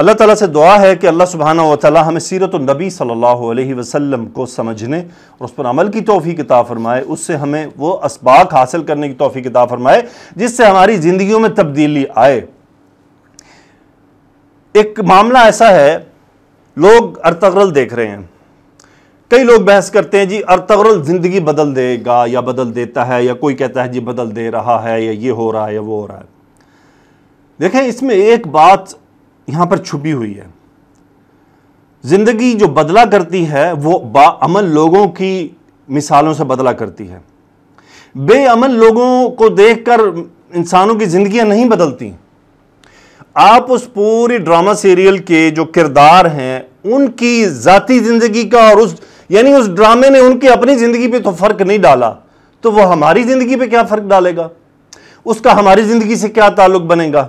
अल्लाह ताला से दुआ है कि अल्लाह सुबहाना वाली हमें सीरत नबी सल्लल्लाहु अलैहि वसल्लम को समझने और उस पर अमल की तोफ़ी किताब फरमाए उससे हमें वो इसबाक हासिल करने की तोहफी किताब फरमाए जिससे हमारी ज़िंदगी में तब्दीली आए एक मामला ऐसा है लोग अर्तगरल देख रहे हैं कई लोग बहस करते हैं जी अर्तगरल ज़िंदगी बदल देगा या बदल देता है या कोई कहता है जी बदल दे रहा है या ये हो रहा है या वो हो रहा है देखें इसमें एक बात यहां पर छुपी हुई है ज़िंदगी जो बदला करती है वो बामल लोगों की मिसालों से बदला करती है बेअमल लोगों को देखकर इंसानों की जिंदगियां नहीं बदलती आप उस पूरी ड्रामा सीरियल के जो किरदार हैं उनकी ज़ाती ज़िंदगी का और उस यानी उस ड्रामे ने उनकी अपनी ज़िंदगी पे तो फ़र्क नहीं डाला तो वो हमारी ज़िंदगी पे क्या फ़र्क डालेगा उसका हमारी ज़िंदगी से क्या ताल्लुक बनेगा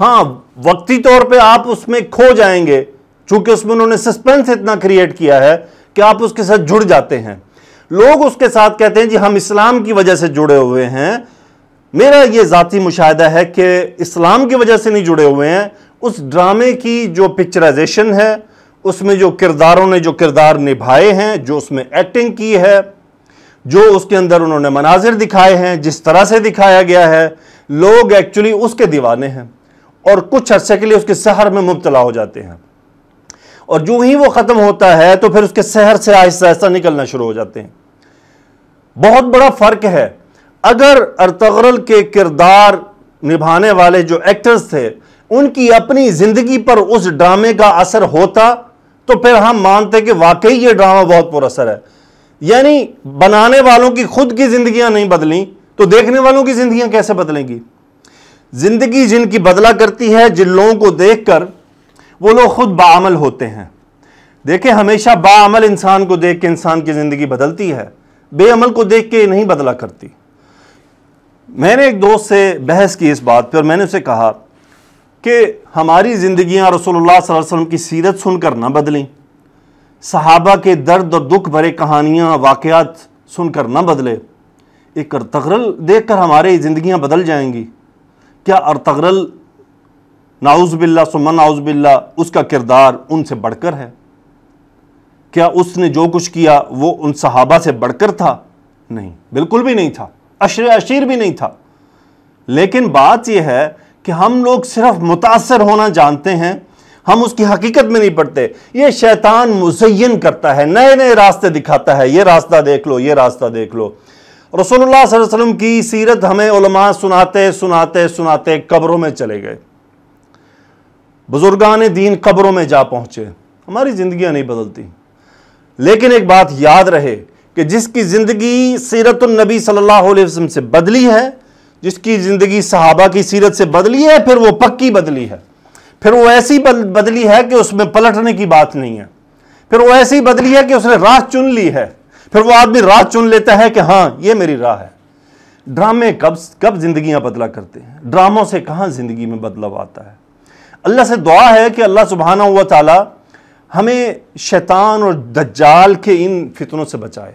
हाँ वक्ती तौर पे आप उसमें खो जाएंगे चूंकि उसमें उन्होंने सस्पेंस इतना क्रिएट किया है कि आप उसके साथ जुड़ जाते हैं लोग उसके साथ कहते हैं जी हम इस्लाम की वजह से जुड़े हुए हैं मेरा ये ज़ाती मुशाह है कि इस्लाम की वजह से नहीं जुड़े हुए हैं उस ड्रामे की जो पिक्चराइजेशन है उसमें जो किरदारों ने जो किरदार निभाए हैं जो उसमें एक्टिंग की है जो उसके अंदर उन्होंने मनाजिर दिखाए हैं जिस तरह से दिखाया गया है लोग एक्चुअली उसके दीवाने हैं और कुछ अरसे के लिए उसके शहर में मुबतला हो जाते हैं और जो ही वो ख़त्म होता है तो फिर उसके शहर से आहिस्ता आहिस्ता निकलना शुरू हो जाते हैं बहुत बड़ा फ़र्क है अगर अरतगरल के किरदार निभाने वाले जो एक्टर्स थे उनकी अपनी ज़िंदगी पर उस ड्रामे का असर होता तो फिर हम मानते कि वाकई ये ड्रामा बहुत पुरअसर है यानी बनाने वालों की खुद की जिंदगियां नहीं बदली तो देखने वालों की जिंदगियां कैसे बदलेंगी ज़िंदगी जिनकी बदला करती है जिन लोगों को देखकर वो लोग खुद बामल होते हैं देखें हमेशा बामल इंसान को देख के इंसान की ज़िंदगी बदलती है बेअमल को देख के नहीं बदला करती मैंने एक दोस्त से बहस की इस बात पर मैंने उसे कहा कि हमारी ज़िंदियाँ रसोल्ला वसम की सीरत सुनकर ना बदलें सहाबा के दर्द और दुख भरे कहानियाँ वाकयात सुनकर ना बदले एक तकरल देख कर हमारी जिंदगियां बदल जाएंगी क्या अरतगरल नाउज़बिल्ला सुमन नाउज़बिल्ला उसका किरदार उनसे बढ़कर है क्या उसने जो कुछ किया वो उन सहाबा से बढ़कर था नहीं बिल्कुल भी नहीं था अशर अशीर भी नहीं था लेकिन बात यह है कि हम लोग सिर्फ मुतासर होना जानते हैं हम उसकी हकीकत में नहीं पढ़ते ये शैतान मुजयन करता है नए नए रास्ते दिखाता है ये रास्ता देख लो ये रास्ता देख लो रसोल्ला वसलम की सीरत हमें उलमा सुनाते सुनाते सुनाते कब्रों में चले गए बुजुर्गान दीन कब्रों में जा पहुँचे हमारी ज़िंदियाँ नहीं बदलती लेकिन एक बात याद रहे कि जिसकी ज़िंदगी सीरत सल्ला सल्लल्लाहु अलैहि वसल्लम से बदली है जिसकी ज़िंदगी सहाबा की सीरत से बदली है फिर वो पक्की बदली है फिर वो ऐसी बदली है कि उसमें पलटने की बात नहीं है फिर वो ऐसी बदली है कि उसने राह चुन ली है फिर वो आदमी राह चुन लेता है कि हाँ ये मेरी राह है ड्रामे कब कब जिंदगियां बदला करते हैं ड्रामों से कहाँ ज़िंदगी में बदलाव आता है अल्लाह से दुआ है कि अल्लाह सुबहाना हुआ ताला हमें शैतान और दज्जाल के इन फितनों से बचाए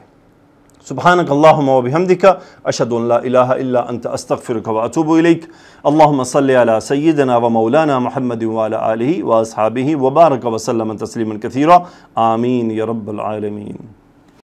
सुबहान अल्लाहमदिका दिखा अंत अस्तफ़िरकवातुबलक अल्लाम सल सैदना व मौलाना महमद वाली वसाबी वबारक वसलम तस्लिम कथीरा आमीन या